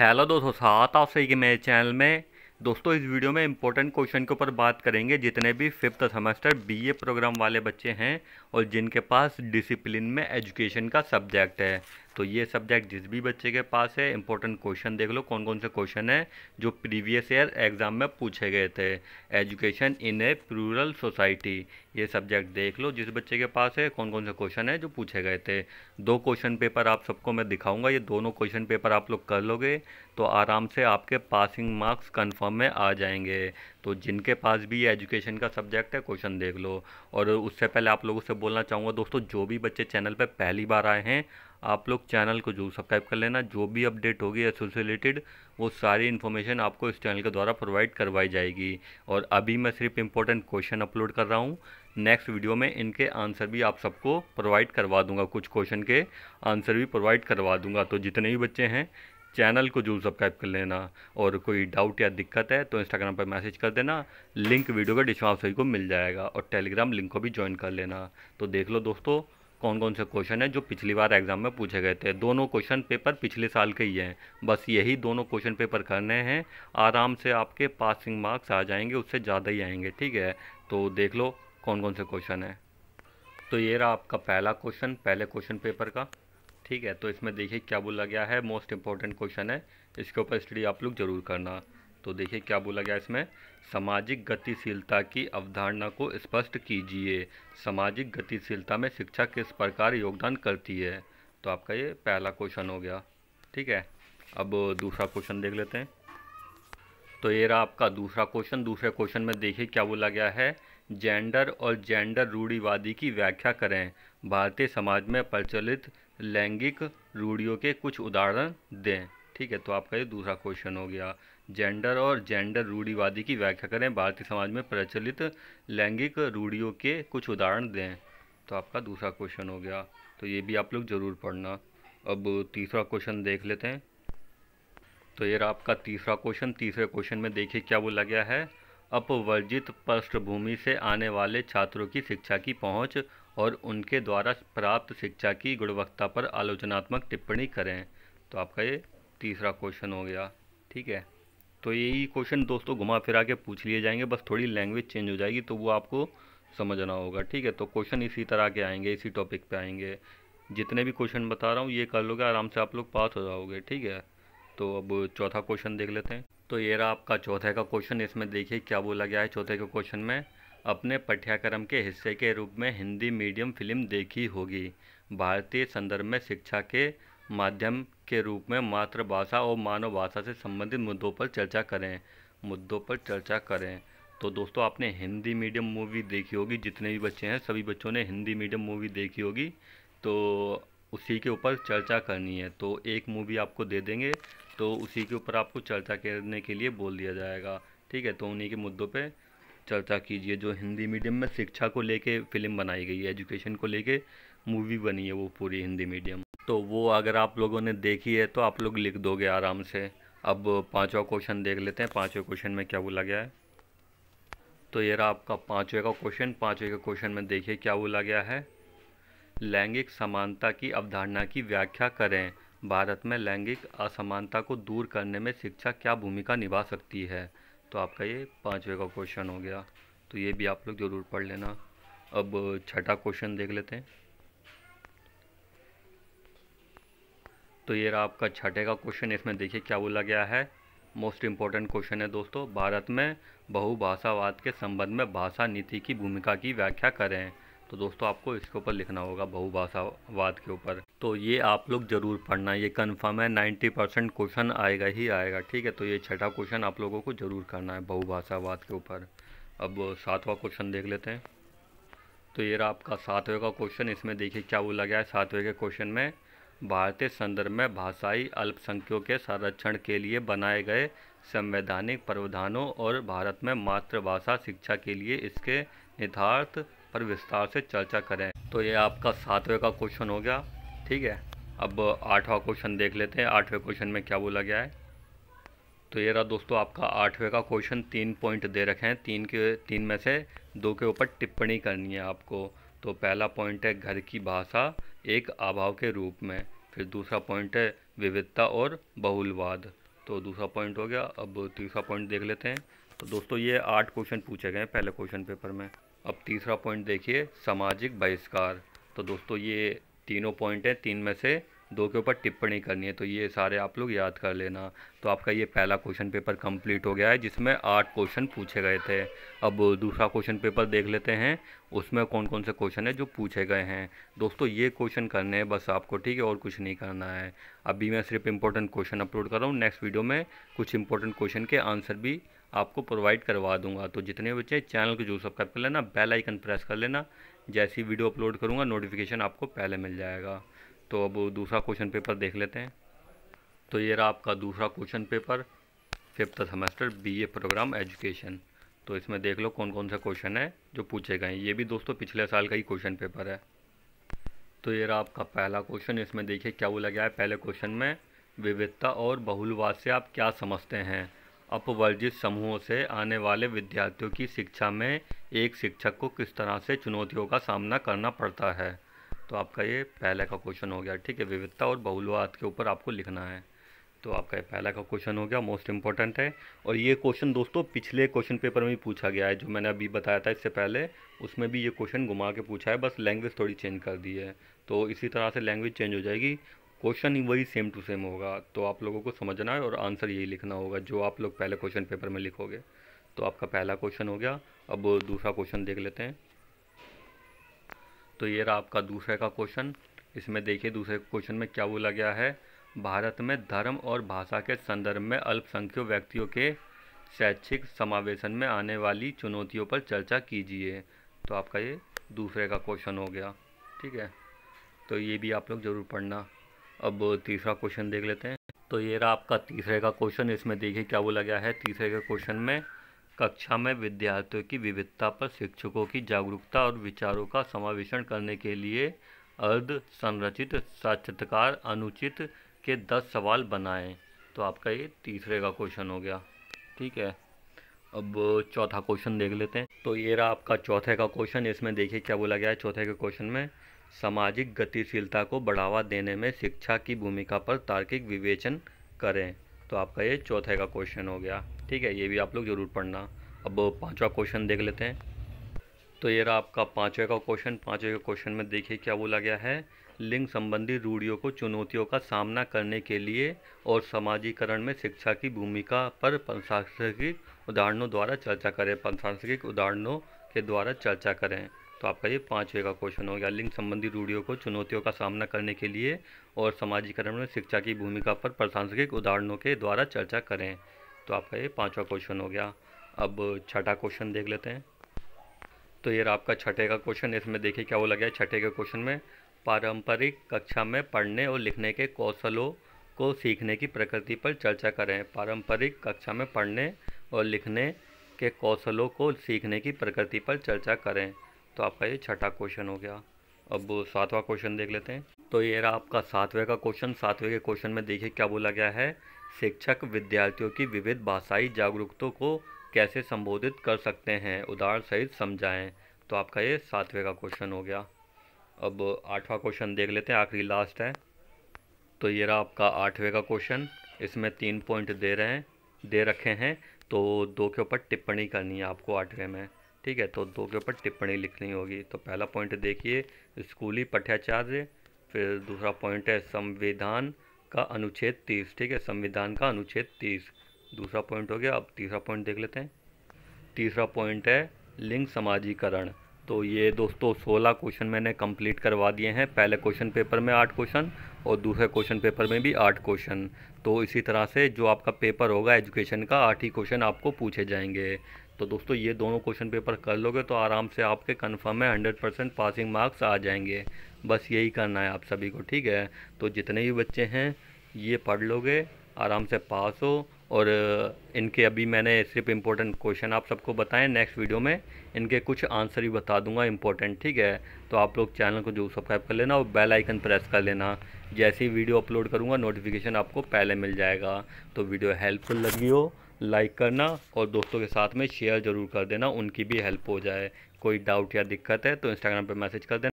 hello दोस्तों साथ आप सही के मेरे चैनल में दोस्तों इस वीडियो में इंपॉर्टेंट क्वेश्चन के ऊपर बात करेंगे जितने भी फिफ्थ सेमेस्टर बीए प्रोग्राम वाले बच्चे हैं और जिनके पास डिसिप्लिन में एजुकेशन का सब्जेक्ट है तो ये सब्जेक्ट जिस भी बच्चे के पास है इंपॉर्टेंट क्वेश्चन देख लो कौन कौन से क्वेश्चन हैं जो प्रीवियस ईयर एग्ज़ाम में पूछे गए थे education in a rural society ये सब्जेक्ट देख लो जिस बच्चे के पास है कौन कौन से क्वेश्चन है जो पूछे गए थे दो क्वेश्चन पेपर आप सबको मैं दिखाऊंगा ये दोनों क्वेश्चन पेपर आप लोग कर लोगे तो आराम से आपके पासिंग मार्क्स कन्फर्म में आ जाएंगे तो जिनके पास भी एजुकेशन का सब्जेक्ट है क्वेश्चन देख लो और उससे पहले आप लोगों से बोलना चाहूँगा दोस्तों जो भी बच्चे चैनल पर पहली बार आए हैं आप लोग चैनल को जरूर सब्सक्राइब कर लेना जो भी अपडेट होगी एसोसिएटेड वो सारी इन्फॉर्मेशन आपको इस चैनल के द्वारा प्रोवाइड करवाई जाएगी और अभी मैं सिर्फ इम्पोर्टेंट क्वेश्चन अपलोड कर रहा हूँ नेक्स्ट वीडियो में इनके आंसर भी आप सबको प्रोवाइड करवा दूंगा कुछ क्वेश्चन के आंसर भी प्रोवाइड करवा दूंगा तो जितने भी बच्चे हैं चैनल को जरूर सब्सक्राइब कर लेना और कोई डाउट या दिक्कत है तो इंस्टाग्राम पर मैसेज कर देना लिंक वीडियो का डिस्क्रिप्शन सभी को मिल जाएगा और टेलीग्राम लिंक को भी ज्वाइन कर लेना तो देख लो दोस्तों कौन कौन से क्वेश्चन हैं जो पिछली बार एग्ज़ाम में पूछे गए थे दोनों क्वेश्चन पेपर पिछले साल के ही हैं बस यही दोनों क्वेश्चन पेपर करने हैं आराम से आपके पासिंग मार्क्स आ जाएंगे उससे ज़्यादा ही आएंगे ठीक है तो देख लो कौन कौन से क्वेश्चन हैं तो ये रहा आपका पहला क्वेश्चन पहले क्वेश्चन पेपर का ठीक है तो इसमें देखिए क्या बोला गया है मोस्ट इंपॉर्टेंट क्वेश्चन है इसके ऊपर स्टडी आप लोग ज़रूर करना तो देखिए क्या बोला गया इसमें सामाजिक गतिशीलता की अवधारणा को स्पष्ट कीजिए सामाजिक गतिशीलता में शिक्षा किस प्रकार योगदान करती है तो आपका ये पहला क्वेश्चन हो गया ठीक है अब दूसरा क्वेश्चन देख लेते हैं तो ये रहा आपका दूसरा क्वेश्चन दूसरे क्वेश्चन में देखिए क्या बोला गया है जेंडर और जेंडर रूढ़ीवादी की व्याख्या करें भारतीय समाज में प्रचलित लैंगिक रूढ़ियों के कुछ उदाहरण दें ठीक है तो आपका ये दूसरा क्वेश्चन हो गया जेंडर और जेंडर रूढ़ीवादी की व्याख्या करें भारतीय समाज में प्रचलित लैंगिक रूढ़ियों के कुछ उदाहरण दें तो आपका दूसरा क्वेश्चन हो गया तो ये भी आप लोग ज़रूर पढ़ना अब तीसरा क्वेश्चन देख लेते हैं तो ये रहा आपका तीसरा क्वेश्चन तीसरे क्वेश्चन में देखिए क्या बोला गया है अपवर्जित पृष्ठभूमि से आने वाले छात्रों की शिक्षा की पहुंच और उनके द्वारा प्राप्त शिक्षा की गुणवत्ता पर आलोचनात्मक टिप्पणी करें तो आपका ये तीसरा क्वेश्चन हो गया ठीक है तो यही क्वेश्चन दोस्तों घुमा फिरा के पूछ लिए जाएंगे बस थोड़ी लैंग्वेज चेंज हो जाएगी तो वो आपको समझना होगा ठीक है तो क्वेश्चन इसी तरह के आएंगे इसी टॉपिक पे आएंगे जितने भी क्वेश्चन बता रहा हूँ ये कर लोगे आराम से आप लोग पास हो जाओगे ठीक है तो अब चौथा क्वेश्चन देख लेते हैं तो ये रहा आपका चौथे का क्वेश्चन इसमें देखिए क्या बोला गया है चौथे के क्वेश्चन में अपने पाठ्यक्रम के हिस्से के रूप में हिंदी मीडियम फिल्म देखी होगी भारतीय संदर्भ में शिक्षा के माध्यम के रूप में मातृभाषा और मानव भाषा से संबंधित मुद्दों पर चर्चा करें मुद्दों पर चर्चा करें तो दोस्तों आपने हिंदी मीडियम मूवी देखी होगी जितने भी बच्चे हैं सभी बच्चों ने हिंदी मीडियम मूवी देखी होगी तो उसी के ऊपर चर्चा करनी है तो एक मूवी आपको दे देंगे तो उसी के ऊपर आपको चर्चा करने के लिए बोल दिया जाएगा ठीक है तो उन्हीं के मुद्दों पर चर्चा कीजिए जो हिंदी मीडियम में शिक्षा को लेके फिल्म बनाई गई है एजुकेशन को लेके मूवी बनी है वो पूरी हिंदी मीडियम तो वो अगर आप लोगों ने देखी है तो आप लोग लिख दोगे आराम से अब पाँचवा क्वेश्चन देख लेते हैं पाँचवें क्वेश्चन में क्या बोला गया है तो ये रहा आपका पाँचवें का क्वेश्चन पाँचवें के क्वेश्चन में देखिए क्या बोला गया है लैंगिक समानता की अवधारणा की व्याख्या करें भारत में लैंगिक असमानता को दूर करने में शिक्षा क्या भूमिका निभा सकती है तो आपका ये पाँचवें का क्वेश्चन हो गया तो ये भी आप लोग ज़रूर पढ़ लेना अब छठा क्वेश्चन देख लेते हैं तो ये रहा आपका छठे का क्वेश्चन इसमें देखिए क्या बोला गया है मोस्ट इम्पॉर्टेंट क्वेश्चन है दोस्तों भारत में बहुभाषावाद के संबंध में भाषा नीति की भूमिका की व्याख्या करें तो दोस्तों आपको इसके ऊपर लिखना होगा बहुभाषावाद के ऊपर तो ये आप लोग जरूर पढ़ना ये कन्फर्म है नाइन्टी परसेंट क्वेश्चन आएगा ही आएगा ठीक है तो ये छठा क्वेश्चन आप लोगों को जरूर करना है बहुभाषावाद के ऊपर अब सातवां क्वेश्चन देख लेते हैं तो ये रहा आपका सातवें का क्वेश्चन इसमें देखिए क्या बोला गया है सातवें के क्वेश्चन में भारतीय संदर्भ में भाषाई अल्पसंख्यकों के संरक्षण के लिए बनाए गए संवैधानिक प्रावधानों और भारत में मातृभाषा शिक्षा के लिए इसके निर्धारित पर विस्तार से चर्चा करें तो ये आपका सातवें का क्वेश्चन हो गया ठीक है अब आठवां क्वेश्चन देख लेते हैं आठवें क्वेश्चन में क्या बोला गया है तो ये रहा दोस्तों आपका आठवें का क्वेश्चन तीन पॉइंट दे रखे हैं तीन के तीन में से दो के ऊपर टिप्पणी करनी है आपको तो पहला पॉइंट है घर की भाषा एक अभाव के रूप में फिर दूसरा पॉइंट है विविधता और बहुलवाद तो दूसरा पॉइंट हो गया अब तीसरा पॉइंट देख लेते हैं तो दोस्तों ये आठ क्वेश्चन पूछे गए हैं पहले क्वेश्चन पेपर में अब तीसरा पॉइंट देखिए सामाजिक बहिष्कार तो दोस्तों ये तीनों पॉइंट हैं तीन में से दो के ऊपर टिप्पणी करनी है तो ये सारे आप लोग याद कर लेना तो आपका ये पहला क्वेश्चन पेपर कंप्लीट हो गया है जिसमें आठ क्वेश्चन पूछे गए थे अब दूसरा क्वेश्चन पेपर देख लेते हैं उसमें कौन कौन से क्वेश्चन है जो पूछे गए हैं दोस्तों ये क्वेश्चन करने हैं बस आपको ठीक है और कुछ नहीं करना है अभी मैं सिर्फ इंपॉर्टेंट क्वेश्चन अपलोड कर रहा हूँ नेक्स्ट वीडियो में कुछ इंपॉर्टेंट क्वेश्चन के आंसर भी आपको प्रोवाइड करवा दूंगा तो जितने बच्चे चैनल को जो सब्सक्राइब कर लेना बेल आइकन प्रेस कर लेना जैसी वीडियो अपलोड करूँगा नोटिफिकेशन आपको पहले मिल जाएगा तो अब दूसरा क्वेश्चन पेपर देख लेते हैं तो ये रहा आपका दूसरा question paper fifth semester BA program education तो इसमें देख लो कौन कौन से क्वेश्चन है जो पूछे गए ये भी दोस्तों पिछले साल का ही क्वेश्चन पेपर है तो ये रहा आपका पहला क्वेश्चन इसमें देखिए क्या बोला गया है पहले क्वेश्चन में विविधता और बहुलवाद से आप क्या समझते हैं अपवर्जित समूहों से आने वाले विद्यार्थियों की शिक्षा में एक शिक्षक को किस तरह से चुनौतियों का सामना करना पड़ता है तो आपका ये पहले का क्वेश्चन हो गया ठीक है विविधता और बहुलवाद के ऊपर आपको लिखना है तो आपका ये पहला का क्वेश्चन हो गया मोस्ट इंपॉर्टेंट है और ये क्वेश्चन दोस्तों पिछले क्वेश्चन पेपर में भी पूछा गया है जो मैंने अभी बताया था इससे पहले उसमें भी ये क्वेश्चन घुमा के पूछा है बस लैंग्वेज थोड़ी चेंज कर दी है तो इसी तरह से लैंग्वेज चेंज हो जाएगी क्वेश्चन ही वही सेम टू सेम होगा तो आप लोगों को समझना है और आंसर यही लिखना होगा जो आप लोग पहले क्वेश्चन पेपर में लिखोगे तो आपका पहला क्वेश्चन हो गया अब दूसरा क्वेश्चन देख लेते हैं तो ये रहा आपका दूसरे का क्वेश्चन इसमें देखिए दूसरे क्वेश्चन में क्या बोला गया है भारत में धर्म और भाषा के संदर्भ में अल्पसंख्यक व्यक्तियों के शैक्षिक समावेशन में आने वाली चुनौतियों पर चर्चा कीजिए तो आपका ये दूसरे का क्वेश्चन हो गया ठीक है तो ये भी आप लोग ज़रूर पढ़ना अब तीसरा क्वेश्चन देख लेते हैं तो ये रहा आपका तीसरे का क्वेश्चन इसमें देखिए क्या बोला गया है तीसरे के क्वेश्चन में कक्षा में विद्यार्थियों की विविधता पर शिक्षकों की जागरूकता और विचारों का समावेशन करने के लिए अर्ध संरचित साक्षात्कार अनुचित के दस सवाल बनाएं तो आपका ये तीसरे का क्वेश्चन हो गया ठीक है अब चौथा क्वेश्चन देख लेते हैं तो ये रहा आपका चौथे का क्वेश्चन इसमें देखिए क्या बोला गया है चौथे के क्वेश्चन में सामाजिक गतिशीलता को बढ़ावा देने में शिक्षा की भूमिका पर तार्किक विवेचन करें तो आपका ये चौथे का क्वेश्चन हो गया ठीक है ये भी आप लोग ज़रूर पढ़ना अब पाँचवा क्वेश्चन देख लेते हैं तो ये रहा आपका पाँचवें का क्वेश्चन पाँचवें के क्वेश्चन में देखिए क्या बोला गया है लिंग संबंधी रूढ़ियों को चुनौतियों का सामना करने के लिए और समाजीकरण में शिक्षा की भूमिका पर प्रशासनिक उदाहरणों द्वारा चर्चा करें प्रशासनिक उदाहरणों के द्वारा चर्चा करें तो आपका ये पाँचवें का क्वेश्चन हो गया लिंग संबंधी रूढ़ियों को चुनौतियों का सामना करने के लिए और समाजीकरण में शिक्षा की भूमिका पर प्रशासनिक उदाहरणों के द्वारा चर्चा करें तो आपका ये पाँचवा क्वेश्चन हो गया अब छठा क्वेश्चन देख लेते हैं तो ये आपका छठे का क्वेश्चन इसमें देखिए क्या वो लग गया छठे के क्वेश्चन में पारंपरिक कक्षा में पढ़ने और लिखने के कौशलों को सीखने की प्रकृति पर चर्चा करें पारंपरिक कक्षा में पढ़ने और लिखने के कौशलों को सीखने की प्रकृति पर चर्चा करें तो आपका ये छठा क्वेश्चन हो गया अब सातवां क्वेश्चन देख लेते हैं तो ये रहा आपका सातवें का क्वेश्चन सातवें के क्वेश्चन में देखिए क्या बोला गया है शिक्षक विद्यार्थियों की विविध भाषाई जागरूकता को कैसे संबोधित कर सकते हैं उदाहरण सहित समझाएं तो आपका ये सातवें का क्वेश्चन हो गया अब आठवां क्वेश्चन देख लेते हैं आखिरी लास्ट है तो ये रहा आपका आठवें का क्वेश्चन इसमें तीन पॉइंट दे रहे हैं दे रखे हैं तो दो के ऊपर टिप्पणी करनी है आपको आठवें में ठीक है तो दो के ऊपर टिप्पणी लिखनी होगी तो पहला पॉइंट देखिए स्कूली पठ्याचार्य फिर दूसरा पॉइंट है संविधान का अनुच्छेद तीस ठीक है संविधान का अनुच्छेद तीस दूसरा पॉइंट हो गया अब तीसरा पॉइंट देख लेते हैं तीसरा पॉइंट है लिंग समाजीकरण तो ये दोस्तों सोलह क्वेश्चन मैंने कंप्लीट करवा दिए हैं पहले क्वेश्चन पेपर में आठ क्वेश्चन और दूसरे क्वेश्चन पेपर में भी आठ क्वेश्चन तो इसी तरह से जो आपका पेपर होगा एजुकेशन का आठ ही क्वेश्चन आपको पूछे जाएंगे तो दोस्तों ये दोनों क्वेश्चन पेपर कर लोगे तो आराम से आपके कन्फर्म है हंड्रेड परसेंट पासिंग मार्क्स आ जाएंगे बस यही करना है आप सभी को ठीक है तो जितने भी बच्चे हैं ये पढ़ लोगे आराम से पास हो और इनके अभी मैंने सिर्फ इम्पोर्टेंट क्वेश्चन आप सबको बताएं नेक्स्ट वीडियो में इनके कुछ आंसर भी बता दूंगा इम्पोर्टेंट ठीक है तो आप लोग चैनल को जो सब्सक्राइब कर लेना और बेल आइकन प्रेस कर लेना जैसे ही वीडियो अपलोड करूँगा नोटिफिकेशन आपको पहले मिल जाएगा तो वीडियो हेल्पफुल लगी हो लाइक करना और दोस्तों के साथ में शेयर ज़रूर कर देना उनकी भी हेल्प हो जाए कोई डाउट या दिक्कत है तो इंस्टाग्राम पर मैसेज कर देना